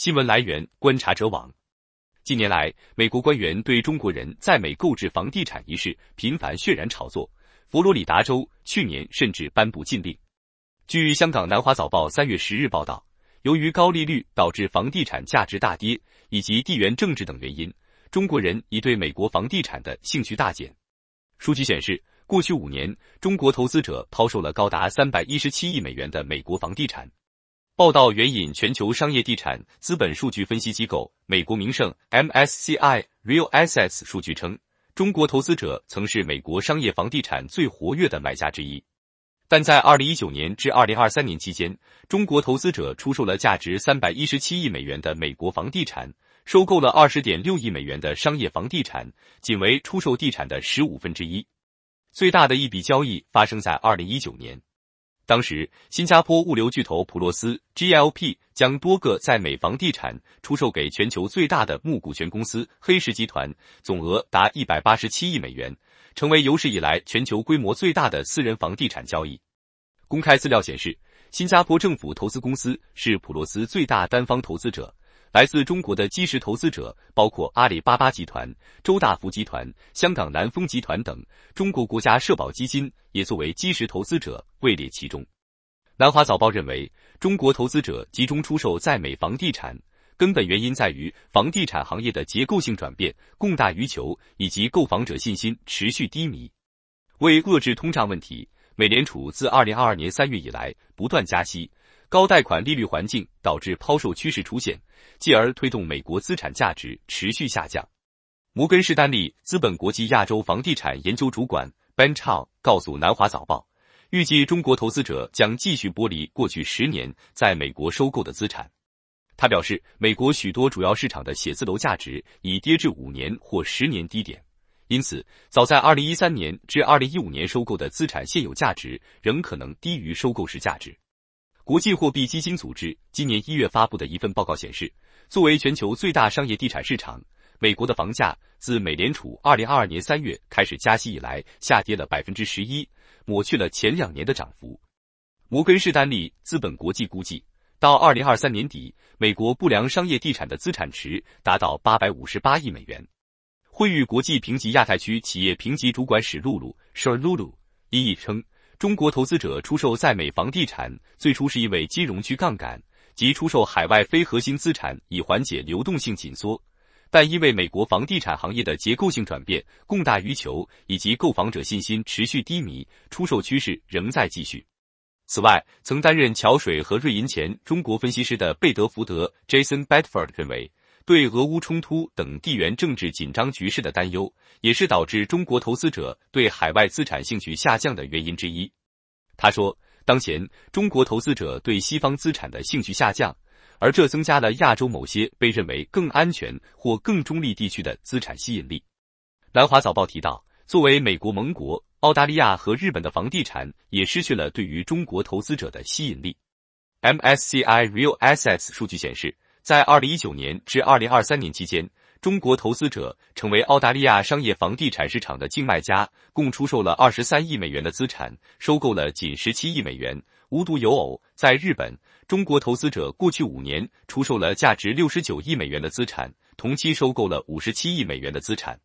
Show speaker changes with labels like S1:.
S1: 新闻来源：观察者网。近年来，美国官员对中国人在美购置房地产一事频繁渲染炒作。佛罗里达州去年甚至颁布禁令。据香港南华早报三月十日报道，由于高利率导致房地产价值大跌，以及地缘政治等原因，中国人已对美国房地产的兴趣大减。数据显示，过去五年，中国投资者抛售了高达三百一十七亿美元的美国房地产。报道援引全球商业地产资本数据分析机构美国名胜 m s c i Real Assets） 数据称，中国投资者曾是美国商业房地产最活跃的买家之一，但在二零一九年至二零二三年期间，中国投资者出售了价值三百一十七亿美元的美国房地产，收购了二十点六亿美元的商业房地产，仅为出售地产的十五分之一。最大的一笔交易发生在二零一九年。当时，新加坡物流巨头普洛斯 （GLP） 将多个在美房地产出售给全球最大的募股权公司黑石集团，总额达一百八十七亿美元，成为有史以来全球规模最大的私人房地产交易。公开资料显示，新加坡政府投资公司是普洛斯最大单方投资者。来自中国的基石投资者包括阿里巴巴集团、周大福集团、香港南丰集团等。中国国家社保基金也作为基石投资者位列其中。南华早报认为，中国投资者集中出售在美房地产，根本原因在于房地产行业的结构性转变、供大于求以及购房者信心持续低迷。为遏制通胀问题，美联储自2022年3月以来不断加息。高贷款利率环境导致抛售趋势出现，继而推动美国资产价值持续下降。摩根士丹利资本国际亚洲房地产研究主管 Ben c h a o 告诉南华早报，预计中国投资者将继续剥离过去十年在美国收购的资产。他表示，美国许多主要市场的写字楼价值已跌至五年或十年低点，因此，早在2013年至2015年收购的资产现有价值仍可能低于收购时价值。国际货币基金组织今年一月发布的一份报告显示，作为全球最大商业地产市场，美国的房价自美联储2022年三月开始加息以来，下跌了百分之十一，抹去了前两年的涨幅。摩根士丹利资本国际估计，到2023年底，美国不良商业地产的资产值达到858亿美元。惠誉国际评级亚太区企业评级主管史露露 s h 露 r Lulu） 一意称。中国投资者出售在美房地产，最初是因为金融区杠杆及出售海外非核心资产以缓解流动性紧缩，但因为美国房地产行业的结构性转变、供大于求以及购房者信心持续低迷，出售趋势仍在继续。此外，曾担任桥水和瑞银前中国分析师的贝德福德 （Jason Bedford） 认为。对俄乌冲突等地缘政治紧张局势的担忧，也是导致中国投资者对海外资产兴趣下降的原因之一。他说，当前中国投资者对西方资产的兴趣下降，而这增加了亚洲某些被认为更安全或更中立地区的资产吸引力。南华早报提到，作为美国盟国，澳大利亚和日本的房地产也失去了对于中国投资者的吸引力。MSCI Real Assets 数据显示。在二零一九年至二零二三年期间，中国投资者成为澳大利亚商业房地产市场的净卖家，共出售了二十三亿美元的资产，收购了仅十七亿美元。无独有偶，在日本，中国投资者过去五年出售了价值六十九亿美元的资产，同期收购了五十七亿美元的资产。